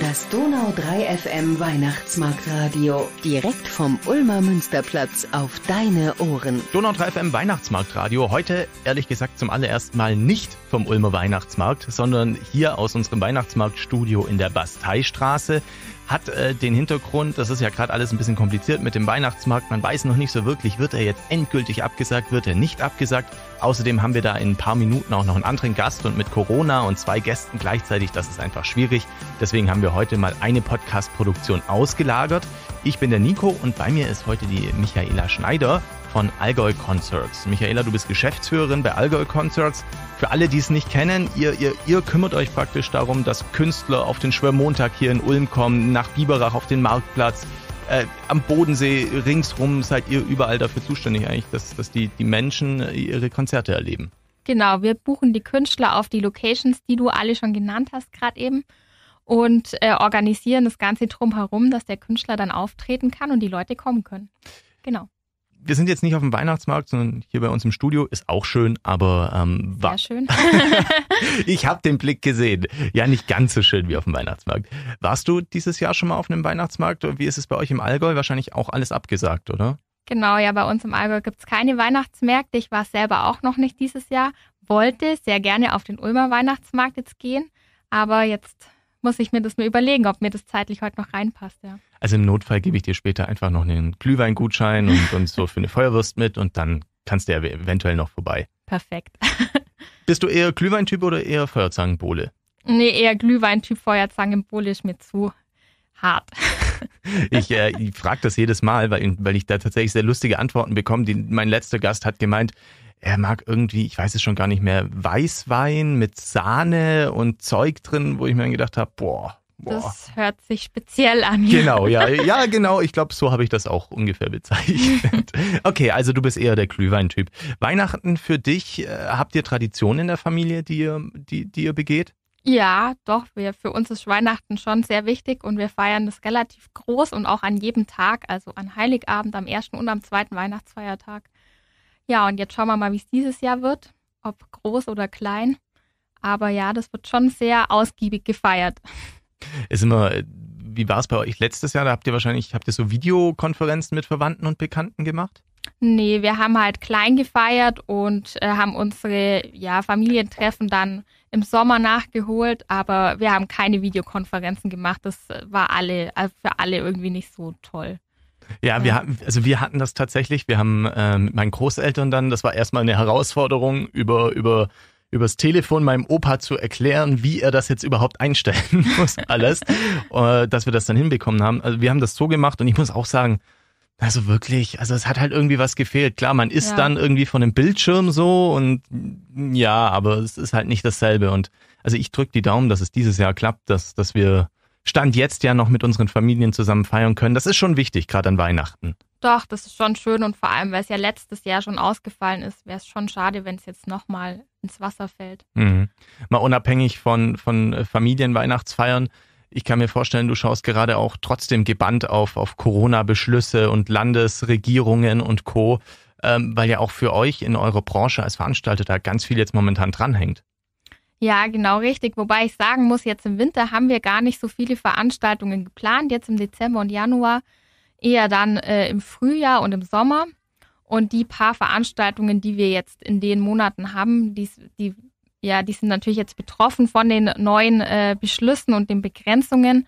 Das Donau 3 FM Weihnachtsmarktradio. Direkt vom Ulmer Münsterplatz auf deine Ohren. Donau 3 FM Weihnachtsmarktradio. Heute, ehrlich gesagt, zum allerersten Mal nicht vom Ulmer Weihnachtsmarkt, sondern hier aus unserem Weihnachtsmarktstudio in der Basteistraße hat äh, den Hintergrund, das ist ja gerade alles ein bisschen kompliziert mit dem Weihnachtsmarkt. Man weiß noch nicht so wirklich, wird er jetzt endgültig abgesagt, wird er nicht abgesagt. Außerdem haben wir da in ein paar Minuten auch noch einen anderen Gast und mit Corona und zwei Gästen gleichzeitig, das ist einfach schwierig. Deswegen haben wir heute mal eine Podcast-Produktion ausgelagert. Ich bin der Nico und bei mir ist heute die Michaela Schneider von Allgäu Concerts. Michaela, du bist Geschäftsführerin bei Allgäu Concerts. Für alle, die es nicht kennen, ihr, ihr, ihr kümmert euch praktisch darum, dass Künstler auf den Schwörmontag hier in Ulm kommen, nach Biberach auf den Marktplatz, äh, am Bodensee, ringsrum seid ihr überall dafür zuständig eigentlich, dass, dass die, die Menschen äh, ihre Konzerte erleben. Genau, wir buchen die Künstler auf die Locations, die du alle schon genannt hast gerade eben und äh, organisieren das Ganze drumherum, dass der Künstler dann auftreten kann und die Leute kommen können. Genau wir sind jetzt nicht auf dem Weihnachtsmarkt, sondern hier bei uns im Studio ist auch schön, aber ähm, war Sehr schön. ich habe den Blick gesehen. Ja, nicht ganz so schön wie auf dem Weihnachtsmarkt. Warst du dieses Jahr schon mal auf einem Weihnachtsmarkt? Wie ist es bei euch im Allgäu? Wahrscheinlich auch alles abgesagt, oder? Genau, ja, bei uns im Allgäu gibt es keine Weihnachtsmärkte. Ich war selber auch noch nicht dieses Jahr, wollte sehr gerne auf den Ulmer Weihnachtsmarkt jetzt gehen, aber jetzt muss ich mir das nur überlegen, ob mir das zeitlich heute noch reinpasst. Ja. Also im Notfall gebe ich dir später einfach noch einen Glühweingutschein und, und so für eine Feuerwurst mit und dann kannst du ja eventuell noch vorbei. Perfekt. Bist du eher Glühweintyp oder eher Feuerzangenbowle? Nee, eher Glühweintyp, Feuerzangenbowle ist mir zu hart. Ich, äh, ich frage das jedes Mal, weil, weil ich da tatsächlich sehr lustige Antworten bekomme. Die, mein letzter Gast hat gemeint, er mag irgendwie, ich weiß es schon gar nicht mehr, Weißwein mit Sahne und Zeug drin, wo ich mir dann gedacht habe, boah, boah. Das hört sich speziell an. Genau, ja, ja, genau. Ich glaube, so habe ich das auch ungefähr bezeichnet. okay, also du bist eher der Glühwein-Typ. Weihnachten für dich, äh, habt ihr Traditionen in der Familie, die ihr, die, die ihr begeht? Ja, doch. Wir, für uns ist Weihnachten schon sehr wichtig und wir feiern das relativ groß und auch an jedem Tag, also an Heiligabend, am ersten und am zweiten Weihnachtsfeiertag. Ja, und jetzt schauen wir mal, wie es dieses Jahr wird, ob groß oder klein. Aber ja, das wird schon sehr ausgiebig gefeiert. Ist immer, äh, wie war es bei euch letztes Jahr? Da habt ihr wahrscheinlich, habt ihr so Videokonferenzen mit Verwandten und Bekannten gemacht? Nee, wir haben halt klein gefeiert und äh, haben unsere ja, Familientreffen dann im Sommer nachgeholt, aber wir haben keine Videokonferenzen gemacht. Das äh, war alle, also für alle irgendwie nicht so toll. Ja, wir hatten, also wir hatten das tatsächlich. Wir haben ähm, mit meinen Großeltern dann, das war erstmal eine Herausforderung, über, über, übers Telefon meinem Opa zu erklären, wie er das jetzt überhaupt einstellen muss, alles, äh, dass wir das dann hinbekommen haben. Also wir haben das so gemacht und ich muss auch sagen, also wirklich, also es hat halt irgendwie was gefehlt. Klar, man ist ja. dann irgendwie von dem Bildschirm so und ja, aber es ist halt nicht dasselbe. Und also ich drücke die Daumen, dass es dieses Jahr klappt, dass, dass wir Stand jetzt ja noch mit unseren Familien zusammen feiern können. Das ist schon wichtig, gerade an Weihnachten. Doch, das ist schon schön und vor allem, weil es ja letztes Jahr schon ausgefallen ist, wäre es schon schade, wenn es jetzt nochmal ins Wasser fällt. Mhm. Mal unabhängig von, von äh, Familienweihnachtsfeiern, ich kann mir vorstellen, du schaust gerade auch trotzdem gebannt auf, auf Corona-Beschlüsse und Landesregierungen und Co., ähm, weil ja auch für euch in eurer Branche als Veranstalter da ganz viel jetzt momentan dranhängt. Ja, genau richtig. Wobei ich sagen muss, jetzt im Winter haben wir gar nicht so viele Veranstaltungen geplant. Jetzt im Dezember und Januar eher dann äh, im Frühjahr und im Sommer. Und die paar Veranstaltungen, die wir jetzt in den Monaten haben, die, die, ja, die sind natürlich jetzt betroffen von den neuen äh, Beschlüssen und den Begrenzungen.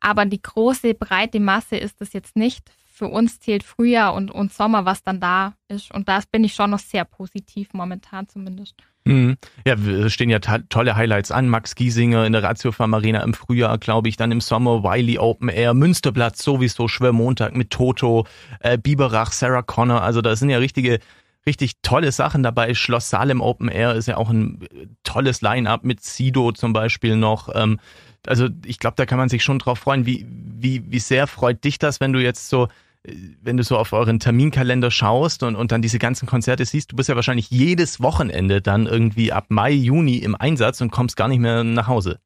Aber die große, breite Masse ist es jetzt nicht. Für uns zählt Frühjahr und, und Sommer, was dann da ist. Und da bin ich schon noch sehr positiv momentan zumindest. Mhm. Ja, es äh, stehen ja tolle Highlights an. Max Giesinger in der Ratiofarm Arena im Frühjahr, glaube ich, dann im Sommer Wiley Open Air, Münsterplatz sowieso, Schwermontag mit Toto, äh, Biberach, Sarah Connor. Also da sind ja richtige, richtig tolle Sachen dabei. Schloss Salem Open Air ist ja auch ein äh, tolles Line-Up mit Sido zum Beispiel noch. Ähm, also ich glaube, da kann man sich schon drauf freuen. Wie, wie, wie sehr freut dich das, wenn du jetzt so wenn du so auf euren Terminkalender schaust und, und dann diese ganzen Konzerte siehst, du bist ja wahrscheinlich jedes Wochenende dann irgendwie ab Mai, Juni im Einsatz und kommst gar nicht mehr nach Hause.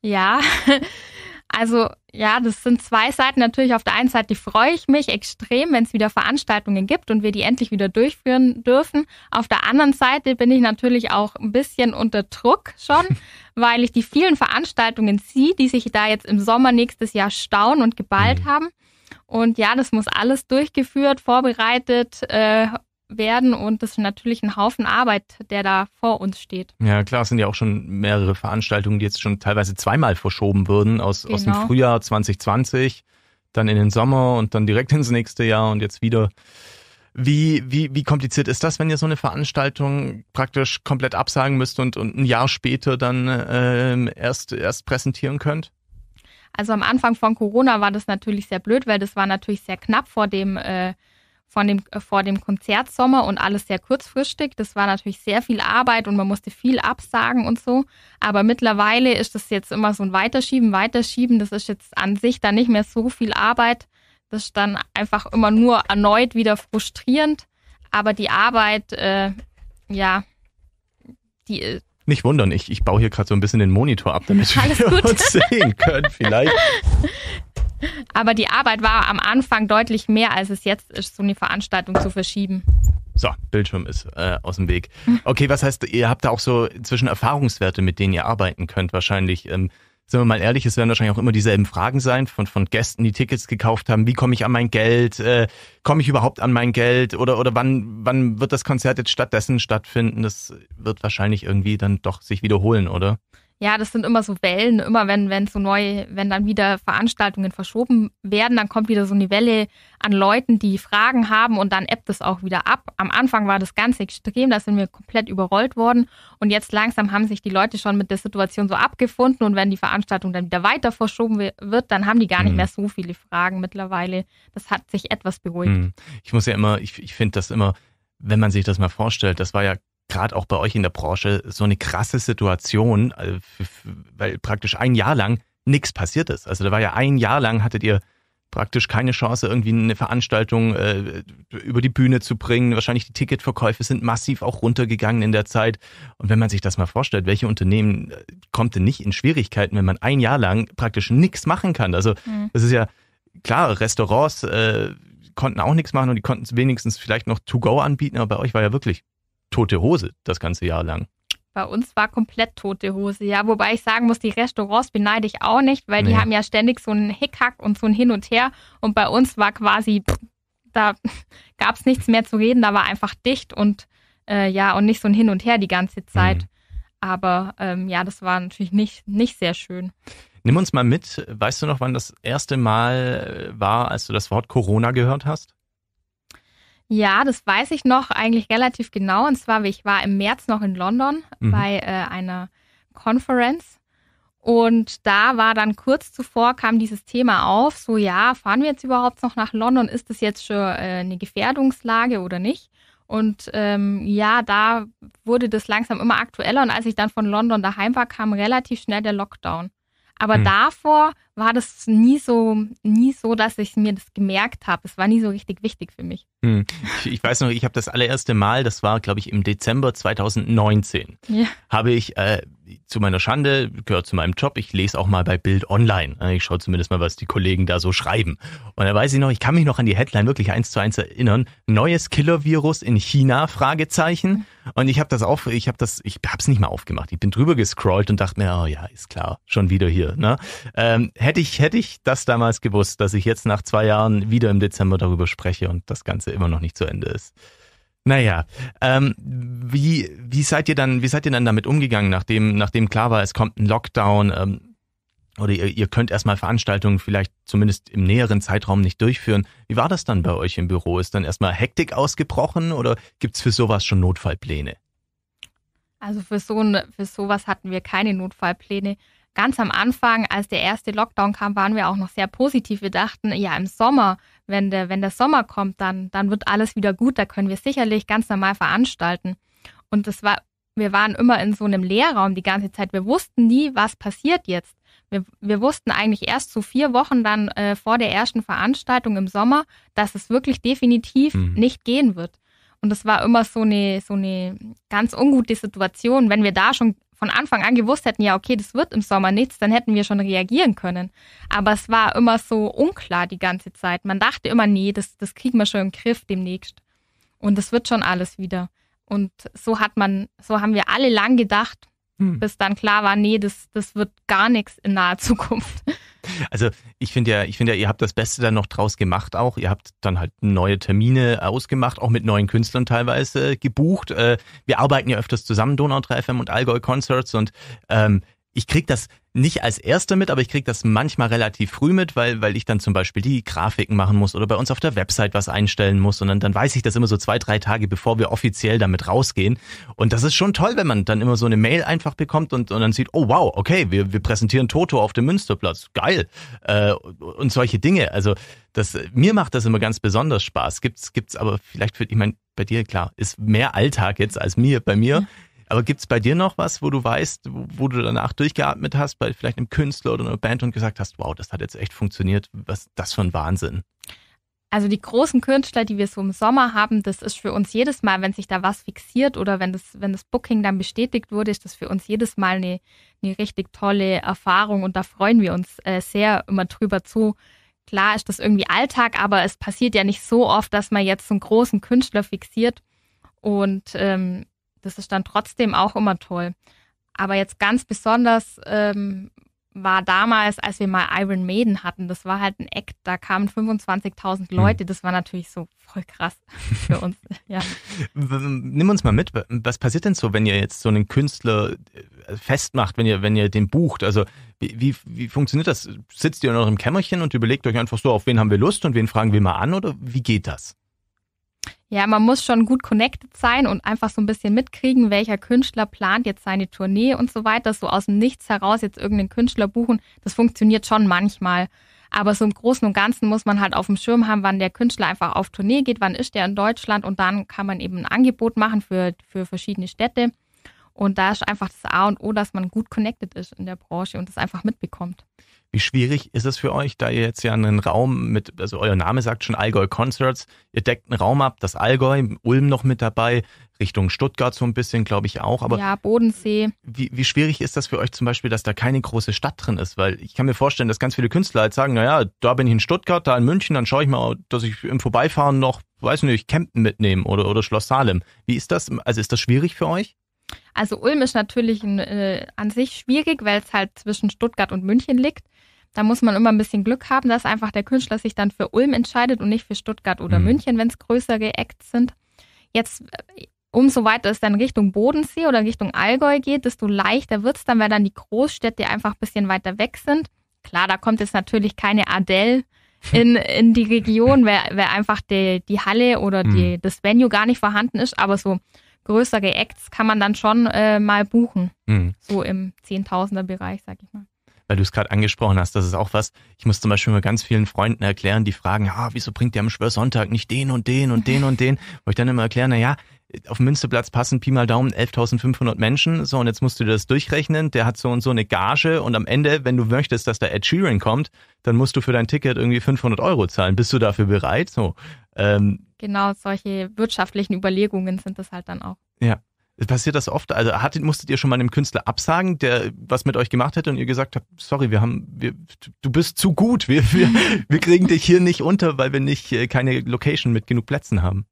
Ja, also ja, das sind zwei Seiten. Natürlich auf der einen Seite freue ich mich extrem, wenn es wieder Veranstaltungen gibt und wir die endlich wieder durchführen dürfen. Auf der anderen Seite bin ich natürlich auch ein bisschen unter Druck schon, weil ich die vielen Veranstaltungen sehe, die sich da jetzt im Sommer nächstes Jahr staunen und geballt mhm. haben. Und ja, das muss alles durchgeführt, vorbereitet äh, werden und das ist natürlich ein Haufen Arbeit, der da vor uns steht. Ja, klar, es sind ja auch schon mehrere Veranstaltungen, die jetzt schon teilweise zweimal verschoben wurden aus, genau. aus dem genau. Frühjahr 2020, dann in den Sommer und dann direkt ins nächste Jahr und jetzt wieder. Wie, wie, wie kompliziert ist das, wenn ihr so eine Veranstaltung praktisch komplett absagen müsst und, und ein Jahr später dann ähm, erst, erst präsentieren könnt? Also am Anfang von Corona war das natürlich sehr blöd, weil das war natürlich sehr knapp vor dem, äh, von dem, äh, vor dem Konzertsommer und alles sehr kurzfristig. Das war natürlich sehr viel Arbeit und man musste viel absagen und so. Aber mittlerweile ist das jetzt immer so ein Weiterschieben, Weiterschieben. Das ist jetzt an sich dann nicht mehr so viel Arbeit. Das ist dann einfach immer nur erneut wieder frustrierend. Aber die Arbeit, äh, ja, die, äh, nicht wundern, ich, ich baue hier gerade so ein bisschen den Monitor ab, damit Alles wir gut. uns sehen können vielleicht. Aber die Arbeit war am Anfang deutlich mehr, als es jetzt ist, so eine Veranstaltung zu verschieben. So, Bildschirm ist äh, aus dem Weg. Okay, was heißt, ihr habt da auch so zwischen Erfahrungswerte, mit denen ihr arbeiten könnt, wahrscheinlich. Ähm, sind wir mal ehrlich, es werden wahrscheinlich auch immer dieselben Fragen sein von, von Gästen, die Tickets gekauft haben. Wie komme ich an mein Geld? Äh, komme ich überhaupt an mein Geld? Oder, oder wann, wann wird das Konzert jetzt stattdessen stattfinden? Das wird wahrscheinlich irgendwie dann doch sich wiederholen, oder? ja, das sind immer so Wellen, immer wenn, wenn so neu, wenn dann wieder Veranstaltungen verschoben werden, dann kommt wieder so eine Welle an Leuten, die Fragen haben und dann ebbt es auch wieder ab. Am Anfang war das ganz extrem, da sind wir komplett überrollt worden und jetzt langsam haben sich die Leute schon mit der Situation so abgefunden und wenn die Veranstaltung dann wieder weiter verschoben wird, dann haben die gar nicht mhm. mehr so viele Fragen mittlerweile. Das hat sich etwas beruhigt. Mhm. Ich muss ja immer, ich, ich finde das immer, wenn man sich das mal vorstellt, das war ja gerade auch bei euch in der Branche so eine krasse Situation, äh, weil praktisch ein Jahr lang nichts passiert ist. Also da war ja ein Jahr lang hattet ihr praktisch keine Chance, irgendwie eine Veranstaltung äh, über die Bühne zu bringen. Wahrscheinlich die Ticketverkäufe sind massiv auch runtergegangen in der Zeit. Und wenn man sich das mal vorstellt, welche Unternehmen äh, kommt denn nicht in Schwierigkeiten, wenn man ein Jahr lang praktisch nichts machen kann? Also mhm. das ist ja klar, Restaurants äh, konnten auch nichts machen und die konnten es wenigstens vielleicht noch To-Go anbieten, aber bei euch war ja wirklich tote Hose das ganze Jahr lang. Bei uns war komplett tote Hose, ja. Wobei ich sagen muss, die Restaurants beneide ich auch nicht, weil nee. die haben ja ständig so einen Hickhack und so ein Hin und Her. Und bei uns war quasi, da gab es nichts mehr zu reden, da war einfach dicht und äh, ja, und nicht so ein Hin und Her die ganze mhm. Zeit. Mhm. Aber ähm, ja, das war natürlich nicht, nicht sehr schön. Nimm uns mal mit. Weißt du noch, wann das erste Mal äh, war, als du das Wort Corona gehört hast? Ja, das weiß ich noch eigentlich relativ genau. Und zwar, ich war im März noch in London mhm. bei äh, einer Conference. Und da war dann kurz zuvor, kam dieses Thema auf, so ja, fahren wir jetzt überhaupt noch nach London? Ist das jetzt schon äh, eine Gefährdungslage oder nicht? Und ähm, ja, da wurde das langsam immer aktueller. Und als ich dann von London daheim war, kam relativ schnell der Lockdown. Aber mhm. davor war das nie so, nie so, dass ich mir das gemerkt habe. Es war nie so richtig wichtig für mich. Hm. Ich, ich, weiß noch, ich habe das allererste Mal, das war, glaube ich, im Dezember 2019, ja. habe ich äh, zu meiner Schande, gehört zu meinem Job, ich lese auch mal bei Bild Online. Ich schaue zumindest mal, was die Kollegen da so schreiben. Und da weiß ich noch, ich kann mich noch an die Headline wirklich eins zu eins erinnern. Neues Killer-Virus in China? Fragezeichen. Und ich habe das auch, ich habe das, ich habe es nicht mal aufgemacht. Ich bin drüber gescrollt und dachte mir, oh ja, ist klar, schon wieder hier. Ne? Ähm, hätte ich, hätte ich das damals gewusst, dass ich jetzt nach zwei Jahren wieder im Dezember darüber spreche und das Ganze immer noch nicht zu Ende ist. Naja, ähm, wie, wie seid ihr dann, wie seid ihr dann damit umgegangen, nachdem, nachdem klar war, es kommt ein Lockdown, ähm, oder ihr, ihr könnt erstmal Veranstaltungen vielleicht zumindest im näheren Zeitraum nicht durchführen. Wie war das dann bei euch im Büro? Ist dann erstmal Hektik ausgebrochen oder gibt es für sowas schon Notfallpläne? Also für, so, für sowas hatten wir keine Notfallpläne ganz am Anfang, als der erste Lockdown kam, waren wir auch noch sehr positiv. Wir dachten, ja, im Sommer, wenn der, wenn der Sommer kommt, dann, dann wird alles wieder gut, da können wir sicherlich ganz normal veranstalten. Und das war, wir waren immer in so einem Leerraum die ganze Zeit. Wir wussten nie, was passiert jetzt. Wir, wir wussten eigentlich erst so vier Wochen dann äh, vor der ersten Veranstaltung im Sommer, dass es wirklich definitiv mhm. nicht gehen wird. Und das war immer so eine, so eine ganz ungute Situation. Wenn wir da schon von Anfang an gewusst hätten, ja, okay, das wird im Sommer nichts, dann hätten wir schon reagieren können. Aber es war immer so unklar die ganze Zeit. Man dachte immer, nee, das, das kriegen wir schon im Griff demnächst. Und das wird schon alles wieder. Und so hat man, so haben wir alle lang gedacht. Hm. Bis dann klar war, nee, das, das wird gar nichts in naher Zukunft. Also ich finde ja, ich finde ja, ihr habt das Beste dann noch draus gemacht auch. Ihr habt dann halt neue Termine ausgemacht, auch mit neuen Künstlern teilweise gebucht. Äh, wir arbeiten ja öfters zusammen, Donau 3FM und Allgäu Concerts und ähm, ich krieg das nicht als Erster mit, aber ich krieg das manchmal relativ früh mit, weil, weil ich dann zum Beispiel die Grafiken machen muss oder bei uns auf der Website was einstellen muss. Und dann, dann weiß ich das immer so zwei, drei Tage, bevor wir offiziell damit rausgehen. Und das ist schon toll, wenn man dann immer so eine Mail einfach bekommt und, und dann sieht, oh wow, okay, wir, wir präsentieren Toto auf dem Münsterplatz. Geil. Äh, und solche Dinge. Also das, mir macht das immer ganz besonders Spaß. Gibt's, gibt's aber vielleicht für, ich meine, bei dir, klar, ist mehr Alltag jetzt als mir, bei mir. Ja aber gibt es bei dir noch was, wo du weißt, wo, wo, du danach durchgeatmet hast, bei vielleicht einem Künstler oder einer Band und gesagt hast, wow, das hat jetzt echt funktioniert, was das für ein Wahnsinn? Also die großen Künstler, die wir so im Sommer haben, das ist für uns jedes Mal, wenn sich da was fixiert oder wenn das, wenn das Booking dann bestätigt wurde, ist das für uns jedes Mal eine, eine richtig tolle Erfahrung und da freuen wir uns äh, sehr immer drüber zu. Klar ist das irgendwie Alltag, aber es passiert ja nicht so oft, dass man jetzt so einen großen Künstler fixiert. Und ähm, das ist dann trotzdem auch immer toll. Aber jetzt ganz besonders ähm, war damals, als wir mal Iron Maiden hatten, das war halt ein Act, da kamen 25.000 hm. Leute, das war natürlich so voll krass für uns. ja. Nimm uns mal mit, was passiert denn so, wenn ihr jetzt so einen Künstler äh, festmacht, wenn ihr, wenn ihr den bucht? Also wie, wie, wie funktioniert das? Sitzt ihr in eurem Kämmerchen und überlegt euch einfach so, auf wen haben wir Lust und wen fragen wir mal an oder wie geht das? Ja, man muss schon gut connected sein und einfach so ein bisschen mitkriegen, welcher Künstler plant jetzt seine Tournee und so weiter. So aus dem Nichts heraus jetzt irgendeinen Künstler buchen, das funktioniert schon manchmal. Aber so im Großen und Ganzen muss man halt auf dem Schirm haben, wann der Künstler einfach auf Tournee geht, wann ist der in Deutschland und dann kann man eben ein Angebot machen für, für verschiedene Städte. Und da ist einfach das A und O, dass man gut connected ist in der Branche und das einfach mitbekommt. Wie schwierig ist es für euch, da ihr jetzt ja einen Raum mit, also euer Name sagt schon Allgäu Concerts, ihr deckt einen Raum ab, das Allgäu, Ulm noch mit dabei, Richtung Stuttgart so ein bisschen, glaube ich auch. Aber ja, Bodensee. Wie, wie schwierig ist das für euch zum Beispiel, dass da keine große Stadt drin ist? Weil ich kann mir vorstellen, dass ganz viele Künstler jetzt halt sagen, naja, da bin ich in Stuttgart, da in München, dann schaue ich mal, dass ich im Vorbeifahren noch, weiß nicht, Kempten mitnehmen oder, oder Schloss Salem. Wie ist das? Also ist das schwierig für euch? Also Ulm ist natürlich äh, an sich schwierig, weil es halt zwischen Stuttgart und München liegt. Da muss man immer ein bisschen Glück haben, dass einfach der Künstler sich dann für Ulm entscheidet und nicht für Stuttgart oder mhm. München, wenn es größere Acts sind. Jetzt, äh, umso weiter es dann Richtung Bodensee oder Richtung Allgäu geht, desto leichter wird es dann, weil dann die Großstädte einfach ein bisschen weiter weg sind. Klar, da kommt jetzt natürlich keine Adele in, in die Region, weil, weil einfach die, die Halle oder die, mhm. das Venue gar nicht vorhanden ist, aber so größere Acts kann man dann schon äh, mal buchen. Mhm. So im Zehntausender-Bereich, sag ich mal. Weil du es gerade angesprochen hast, das ist auch was. Ich muss zum Beispiel mal ganz vielen Freunden erklären, die fragen, ja, ah, wieso bringt ihr am Schwörsonntag nicht den und den und den und den? Wo ich dann immer erkläre, naja, auf Münsterplatz passen Pi mal Daumen 11.500 Menschen. So, und jetzt musst du das durchrechnen. Der hat so und so eine Gage. Und am Ende, wenn du möchtest, dass da Ed Sheeran kommt, dann musst du für dein Ticket irgendwie 500 Euro zahlen. Bist du dafür bereit? So. Ähm, genau, solche wirtschaftlichen Überlegungen sind das halt dann auch. Ja. Passiert das oft? Also hattet, musstet ihr schon mal einem Künstler absagen, der was mit euch gemacht hätte und ihr gesagt habt, sorry, wir haben, wir, du bist zu gut, wir, wir, wir kriegen dich hier nicht unter, weil wir nicht äh, keine Location mit genug Plätzen haben.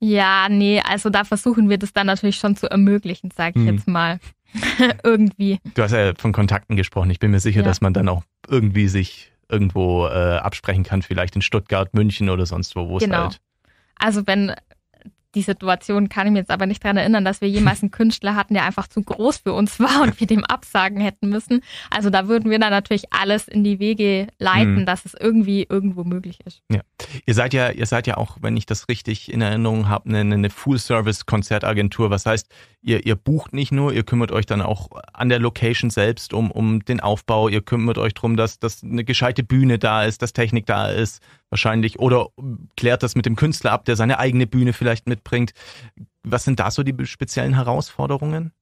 Ja, nee, also da versuchen wir das dann natürlich schon zu ermöglichen, sage ich hm. jetzt mal. irgendwie. Du hast ja von Kontakten gesprochen. Ich bin mir sicher, ja. dass man dann auch irgendwie sich irgendwo äh, absprechen kann, vielleicht in Stuttgart, München oder sonst wo, wo es genau. halt. Also wenn die Situation kann ich mir jetzt aber nicht daran erinnern, dass wir jemals einen Künstler hatten, der einfach zu groß für uns war und wir dem absagen hätten müssen. Also da würden wir dann natürlich alles in die Wege leiten, mhm. dass es irgendwie irgendwo möglich ist. Ja. Ihr seid ja, ihr seid ja auch, wenn ich das richtig in Erinnerung habe, eine, eine ne Full-Service-Konzertagentur. Was heißt, ihr, ihr bucht nicht nur, ihr kümmert euch dann auch an der Location selbst um, um den Aufbau, ihr kümmert euch darum, dass, dass eine gescheite Bühne da ist, dass Technik da ist, wahrscheinlich oder klärt das mit dem Künstler ab, der seine eigene Bühne vielleicht mitbringt. Was sind da so die speziellen Herausforderungen?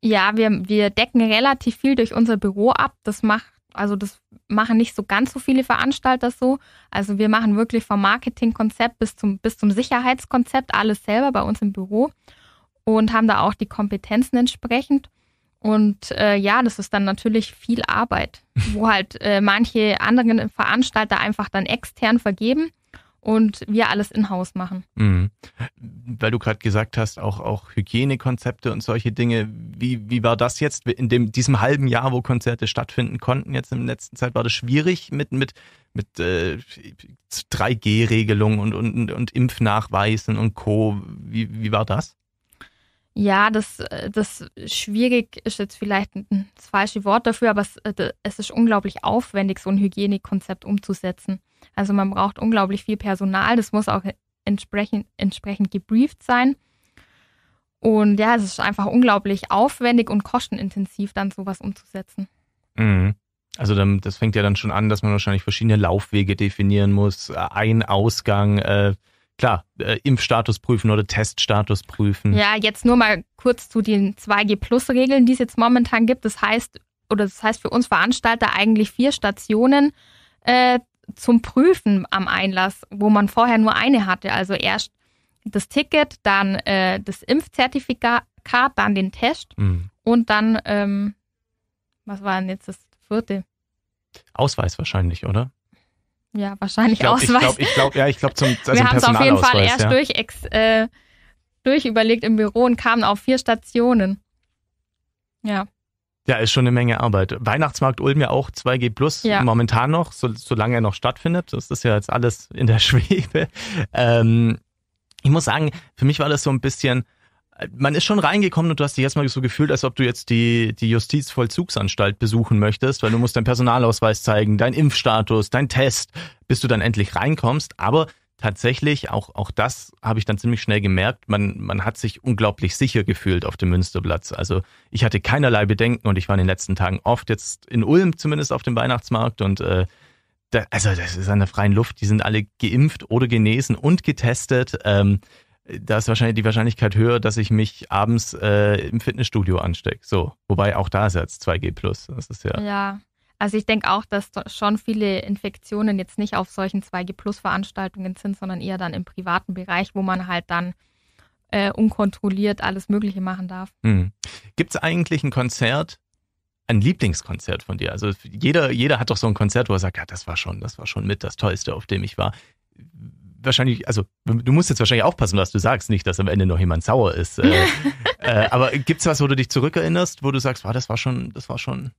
Ja, wir, wir decken relativ viel durch unser Büro ab. Das macht, also das machen nicht so ganz so viele Veranstalter so. Also wir machen wirklich vom Marketingkonzept bis zum, bis zum Sicherheitskonzept alles selber bei uns im Büro und haben da auch die Kompetenzen entsprechend. Und äh, ja, das ist dann natürlich viel Arbeit, wo halt äh, manche anderen Veranstalter einfach dann extern vergeben und wir alles in-house machen. Mhm. Weil du gerade gesagt hast, auch, auch Hygienekonzepte und solche Dinge. Wie, wie war das jetzt in dem, diesem halben Jahr, wo Konzerte stattfinden konnten? Jetzt in der letzten Zeit war das schwierig mit, mit, mit äh, 3G-Regelungen und, und, und Impfnachweisen und Co. Wie, wie war das? Ja, das, äh, das schwierig ist jetzt vielleicht das falsche Wort dafür, aber es, äh, es ist unglaublich aufwendig, so ein Hygienekonzept umzusetzen. Also man braucht unglaublich viel Personal, das muss auch entsprechend, entsprechend gebrieft sein. Und ja, es ist einfach unglaublich aufwendig und kostenintensiv, dann sowas umzusetzen. Mhm. Also dann, das fängt ja dann schon an, dass man wahrscheinlich verschiedene Laufwege definieren muss, äh, ein Ausgang, äh, klar, äh, Impfstatus prüfen oder Teststatus prüfen. Ja, jetzt nur mal kurz zu den 2G-Plus-Regeln, die es jetzt momentan gibt. Das heißt, oder das heißt für uns Veranstalter eigentlich vier Stationen äh, zum Prüfen am Einlass, wo man vorher nur eine hatte. Also erst das Ticket, dann äh, das Impfzertifikat, dann den Test mhm. und dann, ähm, was war denn jetzt das vierte? Ausweis wahrscheinlich, oder? ja, wahrscheinlich ich glaub, Ausweis. Ich glaube, ich glaube, ja, ich glaube zum also Wir haben es auf jeden Fall erst ja. durch, äh, durch überlegt im Büro und kamen auf vier Stationen. Ja. Ja, ist schon eine Menge Arbeit. Weihnachtsmarkt Ulm ja auch 2G Plus ja. momentan noch, so, solange er noch stattfindet. Das ist ja jetzt alles in der Schwebe. Ähm, ich muss sagen, für mich war das so ein bisschen, man ist schon reingekommen und du hast dich erstmal so gefühlt, als ob du jetzt die, die Justizvollzugsanstalt besuchen möchtest, weil du musst deinen Personalausweis zeigen, deinen Impfstatus, deinen Test, bis du dann endlich reinkommst. Aber tatsächlich, auch, auch das habe ich dann ziemlich schnell gemerkt, man, man hat sich unglaublich sicher gefühlt auf dem Münsterplatz. Also ich hatte keinerlei Bedenken und ich war in den letzten Tagen oft jetzt in Ulm zumindest auf dem Weihnachtsmarkt und äh, da, also das ist an der freien Luft, die sind alle geimpft oder genesen und getestet. Ähm, da ist wahrscheinlich die Wahrscheinlichkeit höher, dass ich mich abends äh, im Fitnessstudio anstecke. So, wobei auch da ist jetzt 2G plus. Das ist ja. Ja, also ich denke auch, dass schon viele Infektionen jetzt nicht auf solchen 2G plus Veranstaltungen sind, sondern eher dann im privaten Bereich, wo man halt dann äh, unkontrolliert alles Mögliche machen darf. Mhm. Gibt es eigentlich ein Konzert, ein Lieblingskonzert von dir? Also jeder, jeder hat doch so ein Konzert, wo er sagt, ja, das war schon, das war schon mit das Tollste, auf dem ich war wahrscheinlich, also du musst jetzt wahrscheinlich aufpassen, was du sagst, nicht, dass am Ende noch jemand sauer ist. Äh, äh, aber gibt's was, wo du dich zurückerinnerst, wo du sagst, wow, das war schon, das war schon.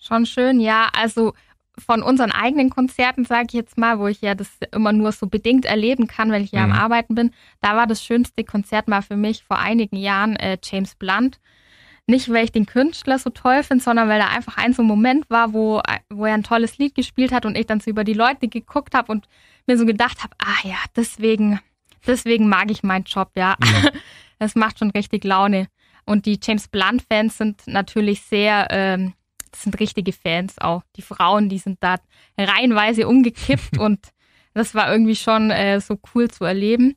Schon schön, ja. Also von unseren eigenen Konzerten, sage ich jetzt mal, wo ich ja das immer nur so bedingt erleben kann, weil ich ja mhm. am Arbeiten bin, da war das schönste Konzert mal für mich vor einigen Jahren äh, James Blunt. Nicht, weil ich den Künstler so toll finde, sondern weil da einfach ein so Moment war, wo, wo er ein tolles Lied gespielt hat und ich dann so über die Leute geguckt habe und mir so gedacht habe, ah ja, deswegen, deswegen mag ich meinen Job, ja. ja. Das macht schon richtig Laune. Und die James Blunt-Fans sind natürlich sehr, ähm, das sind richtige Fans auch. Die Frauen, die sind da reihenweise umgekippt und das war irgendwie schon äh, so cool zu erleben.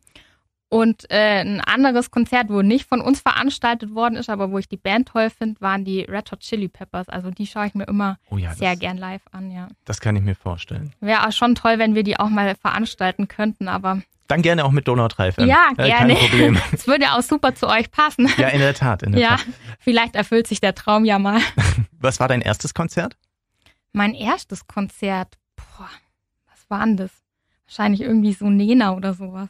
Und äh, ein anderes Konzert, wo nicht von uns veranstaltet worden ist, aber wo ich die Band toll finde, waren die Red Hot Chili Peppers. Also die schaue ich mir immer oh ja, sehr das, gern live an, ja. Das kann ich mir vorstellen. Wäre auch schon toll, wenn wir die auch mal veranstalten könnten, aber. Dann gerne auch mit Donautreifern. Ja, gerne. Kein Problem. Es würde auch super zu euch passen. Ja, in der Tat, in der ja, Tat. Vielleicht erfüllt sich der Traum ja mal. Was war dein erstes Konzert? Mein erstes Konzert. Boah, was war denn das? Wahrscheinlich irgendwie so Nena oder sowas.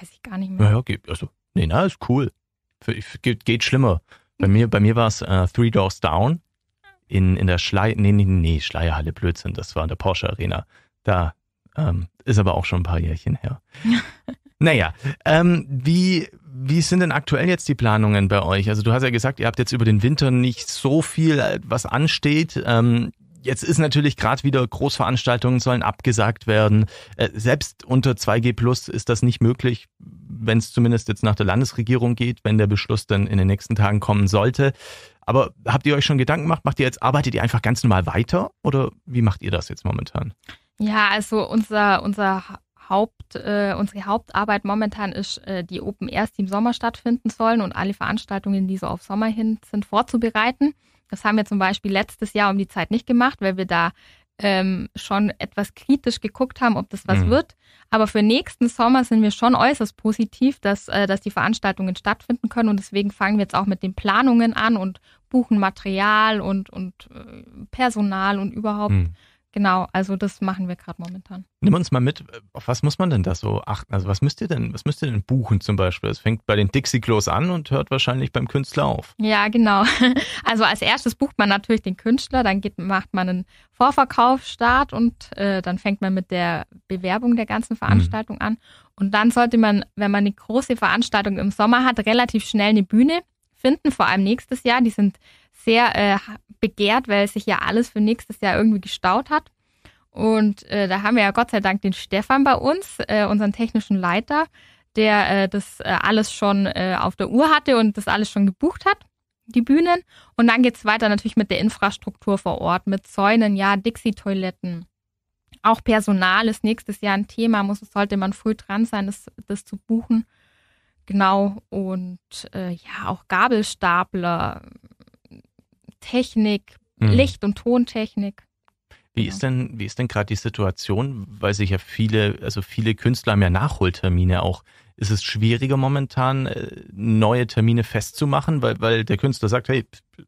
Weiß ich gar nicht mehr. Naja, also, nee, na, ist cool. Geht, geht schlimmer. Bei mir, bei mir war es äh, Three Doors Down in, in der Schlei, nee, nee, nee, Schleierhalle, Blödsinn, das war in der Porsche Arena. Da ähm, ist aber auch schon ein paar Jährchen her. naja, ähm, wie, wie sind denn aktuell jetzt die Planungen bei euch? Also du hast ja gesagt, ihr habt jetzt über den Winter nicht so viel, äh, was ansteht. Ähm, Jetzt ist natürlich gerade wieder Großveranstaltungen sollen abgesagt werden. Äh, selbst unter 2G Plus ist das nicht möglich, wenn es zumindest jetzt nach der Landesregierung geht, wenn der Beschluss dann in den nächsten Tagen kommen sollte. Aber habt ihr euch schon Gedanken gemacht? Macht ihr jetzt, arbeitet ihr einfach ganz normal weiter oder wie macht ihr das jetzt momentan? Ja, also unser, unser Haupt, äh, unsere Hauptarbeit momentan ist, äh, die Open Airs, die im Sommer stattfinden sollen und alle Veranstaltungen, die so auf Sommer hin sind, vorzubereiten. Das haben wir zum Beispiel letztes Jahr um die Zeit nicht gemacht, weil wir da ähm, schon etwas kritisch geguckt haben, ob das was mhm. wird. Aber für nächsten Sommer sind wir schon äußerst positiv, dass, äh, dass die Veranstaltungen stattfinden können. Und deswegen fangen wir jetzt auch mit den Planungen an und buchen Material und, und äh, Personal und überhaupt. Mhm. Genau, also das machen wir gerade momentan. Nimm uns mal mit, äh, auf was muss man denn da so achten? Also was müsst ihr denn, was müsst ihr denn buchen zum Beispiel? Es fängt bei den Dixie-Klos an und hört wahrscheinlich beim Künstler auf. Ja, genau. Also als erstes bucht man natürlich den Künstler, dann geht, macht man einen Vorverkaufsstart und äh, dann fängt man mit der Bewerbung der ganzen Veranstaltung mhm. an. Und dann sollte man, wenn man eine große Veranstaltung im Sommer hat, relativ schnell eine Bühne finden, vor allem nächstes Jahr. Die sind sehr äh, begehrt, weil sich ja alles für nächstes Jahr irgendwie gestaut hat. Und äh, da haben wir ja Gott sei Dank den Stefan bei uns, äh, unseren technischen Leiter, der äh, das äh, alles schon äh, auf der Uhr hatte und das alles schon gebucht hat, die Bühnen. Und dann geht es weiter natürlich mit der Infrastruktur vor Ort, mit Zäunen, ja, Dixie-Toiletten. Auch Personal ist nächstes Jahr ein Thema, muss, sollte man früh dran sein, das, das zu buchen. Genau, und äh, ja, auch Gabelstapler, Technik, mhm. Licht- und Tontechnik. Wie genau. ist denn, wie ist denn gerade die Situation, weil sich ja viele, also viele Künstler haben ja Nachholtermine auch. Ist es schwieriger momentan, äh, neue Termine festzumachen, weil, weil der Künstler sagt, hey,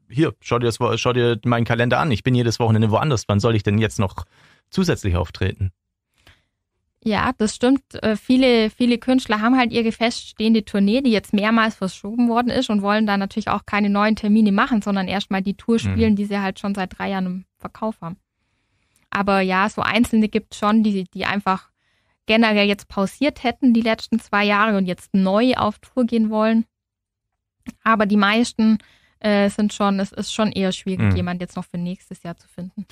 hier, schau dir, das, schau dir meinen Kalender an, ich bin jedes Wochenende woanders, wann soll ich denn jetzt noch zusätzlich auftreten? Ja, das stimmt. Äh, viele, viele Künstler haben halt ihre feststehende Tournee, die jetzt mehrmals verschoben worden ist und wollen da natürlich auch keine neuen Termine machen, sondern erstmal die Tour mhm. spielen, mhm. die sie halt schon seit drei Jahren im Verkauf haben. Aber ja, so Einzelne gibt es schon, die, die einfach generell jetzt pausiert hätten die letzten zwei Jahre und jetzt neu auf Tour gehen wollen. Aber die meisten äh, sind schon, es ist schon eher schwierig, mhm. jemanden jetzt noch für nächstes Jahr zu finden.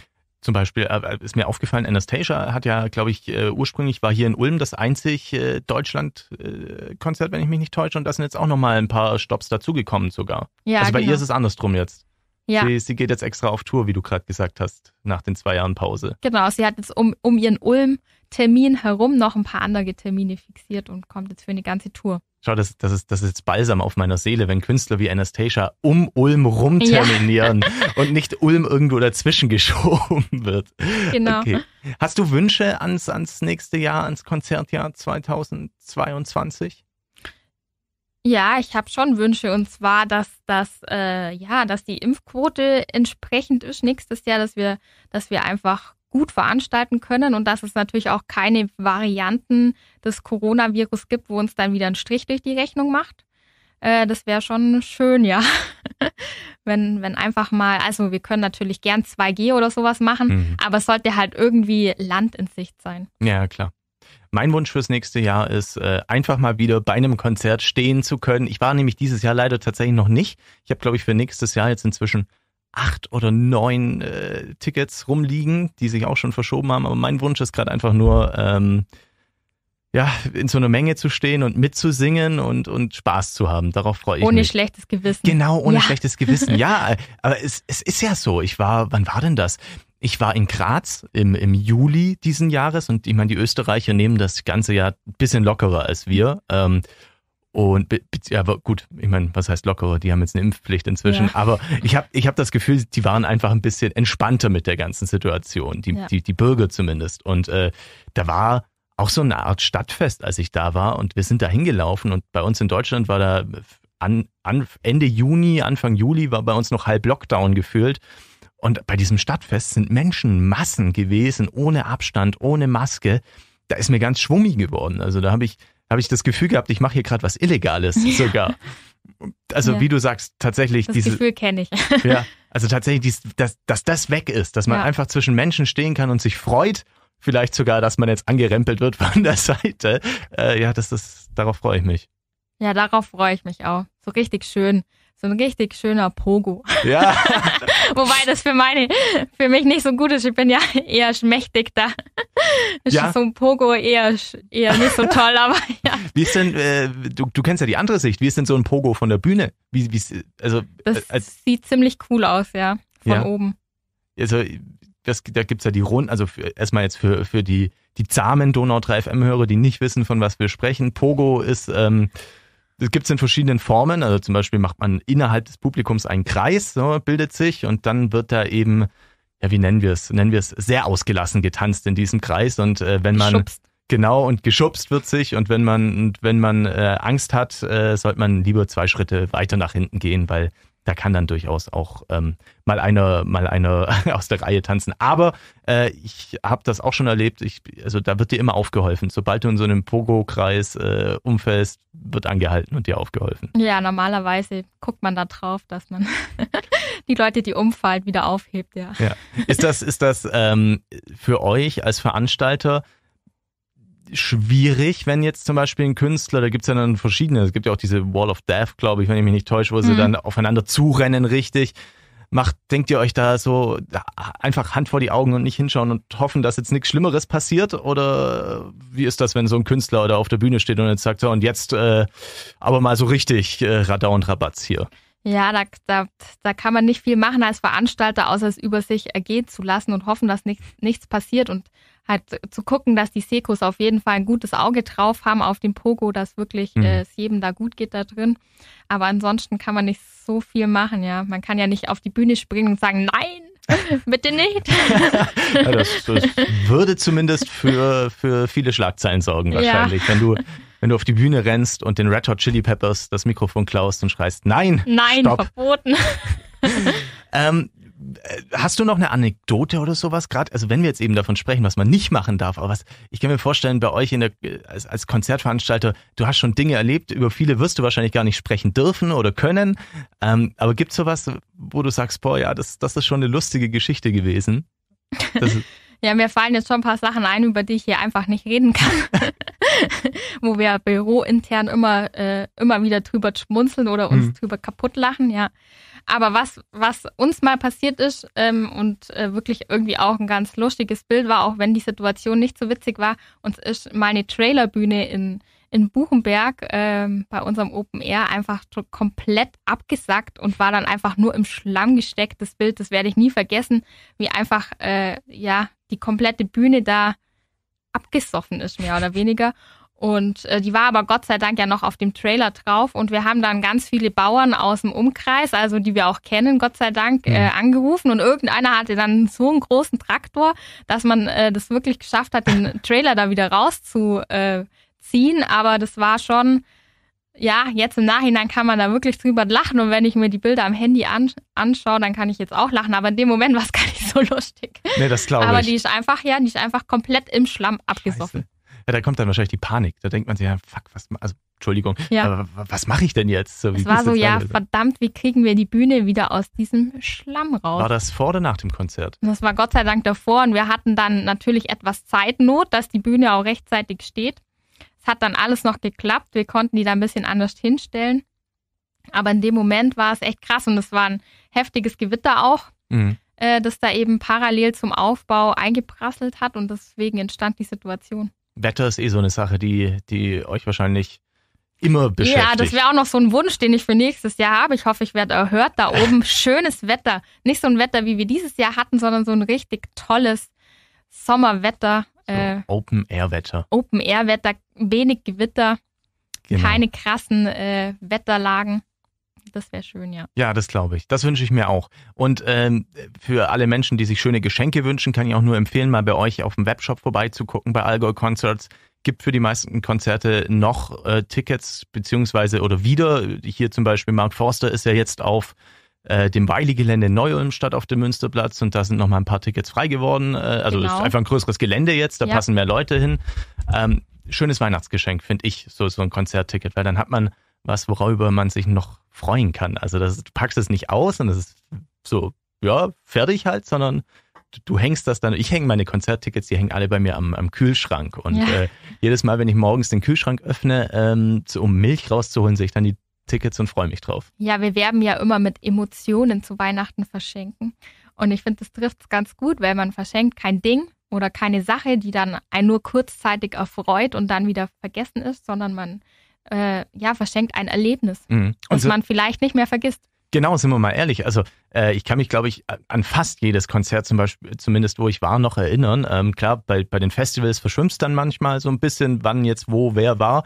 Zum Beispiel äh, äh, ist mir aufgefallen, Anastasia hat ja, glaube ich, äh, ursprünglich war hier in Ulm das einzig äh, Deutschland-Konzert, wenn ich mich nicht täusche, und da sind jetzt auch nochmal ein paar Stops dazugekommen sogar. Ja, also bei genau. ihr ist es andersrum jetzt. Ja. Sie, sie geht jetzt extra auf Tour, wie du gerade gesagt hast, nach den zwei Jahren Pause. Genau, sie hat jetzt um, um ihren Ulm Termin herum noch ein paar andere Termine fixiert und kommt jetzt für eine ganze Tour. Schau, das, das, ist, das ist jetzt Balsam auf meiner Seele, wenn Künstler wie Anastasia um Ulm rumterminieren ja. und nicht Ulm irgendwo dazwischen geschoben wird. Genau. Okay. Hast du Wünsche ans, ans nächste Jahr, ans Konzertjahr 2022? Ja, ich habe schon Wünsche und zwar, dass dass äh, ja, dass die Impfquote entsprechend ist nächstes Jahr, dass wir, dass wir einfach gut veranstalten können und dass es natürlich auch keine Varianten des Coronavirus gibt, wo uns dann wieder ein Strich durch die Rechnung macht. Äh, das wäre schon schön, ja. wenn, wenn einfach mal, also wir können natürlich gern 2G oder sowas machen, mhm. aber es sollte halt irgendwie Land in Sicht sein. Ja, klar. Mein Wunsch fürs nächste Jahr ist, äh, einfach mal wieder bei einem Konzert stehen zu können. Ich war nämlich dieses Jahr leider tatsächlich noch nicht. Ich habe, glaube ich, für nächstes Jahr jetzt inzwischen acht oder neun äh, Tickets rumliegen, die sich auch schon verschoben haben. Aber mein Wunsch ist gerade einfach nur, ähm, ja, in so einer Menge zu stehen und mitzusingen und, und Spaß zu haben. Darauf freue ich ohne mich. Ohne schlechtes Gewissen. Genau, ohne ja. schlechtes Gewissen. Ja, aber es, es ist ja so. Ich war, wann war denn das? Ich war in Graz im, im Juli diesen Jahres und ich meine, die Österreicher nehmen das ganze Jahr ein bisschen lockerer als wir. Ähm, und ja, gut, ich meine, was heißt lockerer? Die haben jetzt eine Impfpflicht inzwischen. Ja. Aber ich habe ich hab das Gefühl, die waren einfach ein bisschen entspannter mit der ganzen Situation, die, ja. die, die Bürger zumindest. Und äh, da war auch so eine Art Stadtfest, als ich da war. Und wir sind da hingelaufen und bei uns in Deutschland war da an, an Ende Juni, Anfang Juli war bei uns noch halb Lockdown gefühlt. Und bei diesem Stadtfest sind Menschen Massen gewesen, ohne Abstand, ohne Maske da ist mir ganz schwummig geworden. Also da habe ich habe ich das Gefühl gehabt, ich mache hier gerade was Illegales sogar. Also ja. wie du sagst, tatsächlich das diese, Gefühl kenne ich. ja, also tatsächlich, dies, dass, dass das weg ist, dass man ja. einfach zwischen Menschen stehen kann und sich freut, vielleicht sogar, dass man jetzt angerempelt wird von der Seite. Äh, ja, das ist, darauf freue ich mich. Ja, darauf freue ich mich auch. So richtig schön so ein richtig schöner Pogo. Ja. Wobei das für meine, für mich nicht so gut ist. Ich bin ja eher schmächtig da. Ist ja. so ein Pogo eher, eher nicht so toll, aber ja. Wie ist denn, äh, du, du kennst ja die andere Sicht. Wie ist denn so ein Pogo von der Bühne? Wie, wie, also, das äh, als, sieht ziemlich cool aus, ja. Von ja. oben. Also, das, da gibt's ja die Runden, also für, erstmal jetzt für, für die, die zahmen Donau 3FM-Hörer, die nicht wissen, von was wir sprechen. Pogo ist, ähm, das gibt es in verschiedenen Formen. Also zum Beispiel macht man innerhalb des Publikums einen Kreis, so, bildet sich und dann wird da eben, ja, wie nennen wir es? Nennen wir es sehr ausgelassen getanzt in diesem Kreis. Und äh, wenn man. Schubst. Genau, und geschubst wird sich. Und wenn man, wenn man äh, Angst hat, äh, sollte man lieber zwei Schritte weiter nach hinten gehen, weil da kann dann durchaus auch ähm, mal eine, mal eine aus der Reihe tanzen. Aber äh, ich habe das auch schon erlebt. Ich, also da wird dir immer aufgeholfen. Sobald du in so einem Pogo-Kreis äh, umfällst, wird angehalten und dir aufgeholfen. Ja, normalerweise guckt man da drauf, dass man die Leute, die umfallen, wieder aufhebt. Ja. ja. Ist das, ist das ähm, für euch als Veranstalter schwierig, wenn jetzt zum Beispiel ein Künstler, da gibt es ja dann verschiedene, es gibt ja auch diese Wall of Death, glaube ich, wenn ich mich nicht täusche, wo sie mhm. dann aufeinander zurennen, richtig. Macht, denkt ihr euch da so einfach Hand vor die Augen und nicht hinschauen und hoffen, dass jetzt nichts Schlimmeres passiert? Oder wie ist das, wenn so ein Künstler oder auf der Bühne steht und jetzt sagt, so und jetzt äh, aber mal so richtig äh, Radau und Rabatz hier? Ja, da, da, da kann man nicht viel machen als Veranstalter, außer es über sich ergehen zu lassen und hoffen, dass nichts, nichts passiert und halt zu gucken, dass die Sekos auf jeden Fall ein gutes Auge drauf haben auf dem Pogo, dass wirklich mhm. äh, es jedem da gut geht da drin. Aber ansonsten kann man nicht so viel machen, ja. Man kann ja nicht auf die Bühne springen und sagen, nein, bitte nicht. ja, das, das, würde zumindest für, für viele Schlagzeilen sorgen wahrscheinlich, ja. wenn du wenn du auf die Bühne rennst und den Red Hot Chili Peppers das Mikrofon klaust und schreist, nein, nein, stopp. verboten. ähm, äh, hast du noch eine Anekdote oder sowas gerade? Also wenn wir jetzt eben davon sprechen, was man nicht machen darf, aber was ich kann mir vorstellen, bei euch in der, äh, als, als Konzertveranstalter, du hast schon Dinge erlebt, über viele wirst du wahrscheinlich gar nicht sprechen dürfen oder können. Ähm, aber gibt es sowas, wo du sagst, boah, ja, das, das ist schon eine lustige Geschichte gewesen? ja, mir fallen jetzt schon ein paar Sachen ein, über die ich hier einfach nicht reden kann. wo wir bürointern immer, äh, immer wieder drüber schmunzeln oder uns mhm. drüber kaputt lachen, ja. Aber was, was uns mal passiert ist ähm, und äh, wirklich irgendwie auch ein ganz lustiges Bild war, auch wenn die Situation nicht so witzig war, uns ist mal eine Trailerbühne in, in Buchenberg ähm, bei unserem Open Air einfach komplett abgesackt und war dann einfach nur im Schlamm gesteckt. Das Bild, das werde ich nie vergessen, wie einfach äh, ja die komplette Bühne da abgesoffen ist, mehr oder weniger. Und äh, die war aber Gott sei Dank ja noch auf dem Trailer drauf. Und wir haben dann ganz viele Bauern aus dem Umkreis, also die wir auch kennen, Gott sei Dank, äh, mhm. angerufen. Und irgendeiner hatte dann so einen großen Traktor, dass man äh, das wirklich geschafft hat, den Trailer da wieder rauszuziehen. Äh, aber das war schon ja, jetzt im Nachhinein kann man da wirklich drüber lachen und wenn ich mir die Bilder am Handy anschaue, dann kann ich jetzt auch lachen, aber in dem Moment war es gar nicht so lustig. Nee, das glaube ich. Aber die ist einfach, ja, die ist einfach komplett im Schlamm abgesoffen. Scheiße. Ja, da kommt dann wahrscheinlich die Panik. Da denkt man sich, ja, fuck, was, also, Entschuldigung, ja. aber was mache ich denn jetzt? So, es war so, ja, weiter? verdammt, wie kriegen wir die Bühne wieder aus diesem Schlamm raus? War das vor oder nach dem Konzert? Das war Gott sei Dank davor und wir hatten dann natürlich etwas Zeitnot, dass die Bühne auch rechtzeitig steht. Es hat dann alles noch geklappt. Wir konnten die da ein bisschen anders hinstellen. Aber in dem Moment war es echt krass und es war ein heftiges Gewitter auch, mhm. äh, das da eben parallel zum Aufbau eingeprasselt hat und deswegen entstand die Situation. Wetter ist eh so eine Sache, die, die euch wahrscheinlich immer beschäftigt. Ja, das wäre auch noch so ein Wunsch, den ich für nächstes Jahr habe. Ich hoffe, ich werde erhört da oben. Schönes Wetter. Nicht so ein Wetter, wie wir dieses Jahr hatten, sondern so ein richtig tolles Sommerwetter. Äh, Open-Air-Wetter. Open-Air-Wetter, wenig Gewitter, genau. keine krassen äh, Wetterlagen. Das wäre schön, ja. Ja, das glaube ich. Das wünsche ich mir auch. Und ähm, für alle Menschen, die sich schöne Geschenke wünschen, kann ich auch nur empfehlen, mal bei euch auf dem Webshop vorbeizugucken bei Allgäu Concerts. Gibt für die meisten Konzerte noch äh, Tickets, beziehungsweise oder wieder. Hier zum Beispiel Mark Forster ist ja jetzt auf äh, dem Weili-Gelände in Neu-Ulmstadt auf dem Münsterplatz und da sind nochmal ein paar Tickets frei geworden. Äh, also genau. ist einfach ein größeres Gelände jetzt, da ja. passen mehr Leute hin. Ähm, schönes Weihnachtsgeschenk, finde ich, so, so ein Konzertticket, weil dann hat man was, worüber man sich noch freuen kann. Also das, du packst es nicht aus und es ist so, ja, fertig halt, sondern du, du hängst das dann, ich hänge meine Konzerttickets, die hängen alle bei mir am, am Kühlschrank. Und ja. äh, jedes Mal, wenn ich morgens den Kühlschrank öffne, ähm, so, um Milch rauszuholen, sehe ich dann die Tickets und freue mich drauf. Ja, wir werben ja immer mit Emotionen zu Weihnachten verschenken. Und ich finde, das trifft es ganz gut, weil man verschenkt kein Ding oder keine Sache, die dann einen nur kurzzeitig erfreut und dann wieder vergessen ist, sondern man äh, ja, verschenkt ein Erlebnis, mhm. das so man vielleicht nicht mehr vergisst. Genau, sind wir mal ehrlich. Also äh, ich kann mich, glaube ich, an fast jedes Konzert zum Beispiel, zumindest wo ich war, noch erinnern. Ähm, klar, bei, bei den Festivals verschwimmt es dann manchmal so ein bisschen, wann jetzt wo wer war.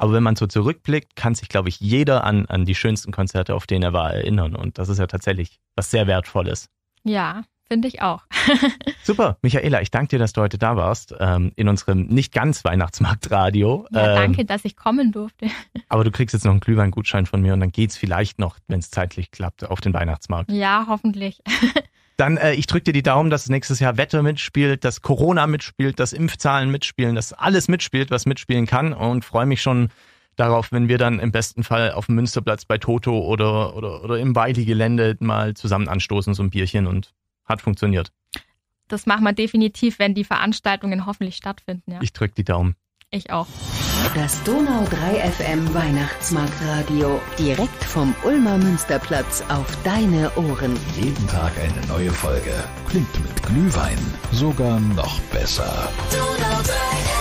Aber wenn man so zurückblickt, kann sich, glaube ich, jeder an, an die schönsten Konzerte, auf denen er war, erinnern. Und das ist ja tatsächlich was sehr Wertvolles. Ja, finde ich auch. Super, Michaela, ich danke dir, dass du heute da warst ähm, in unserem nicht ganz Weihnachtsmarktradio. Ja, ähm, danke, dass ich kommen durfte. Aber du kriegst jetzt noch einen Glühweingutschein von mir und dann geht es vielleicht noch, wenn es zeitlich klappt, auf den Weihnachtsmarkt. Ja, hoffentlich. Dann, äh, ich drücke dir die Daumen, dass nächstes Jahr Wetter mitspielt, dass Corona mitspielt, dass Impfzahlen mitspielen, dass alles mitspielt, was mitspielen kann und freue mich schon darauf, wenn wir dann im besten Fall auf dem Münsterplatz bei Toto oder, oder, oder im Weili-Gelände mal zusammen anstoßen, so ein Bierchen und hat funktioniert. Das machen wir definitiv, wenn die Veranstaltungen hoffentlich stattfinden. Ja. Ich drücke die Daumen. Ich auch. Das Donau 3 FM Weihnachtsmarktradio. Direkt vom Ulmer Münsterplatz auf deine Ohren. Jeden Tag eine neue Folge. Klingt mit Glühwein sogar noch besser. Donau 3 FM.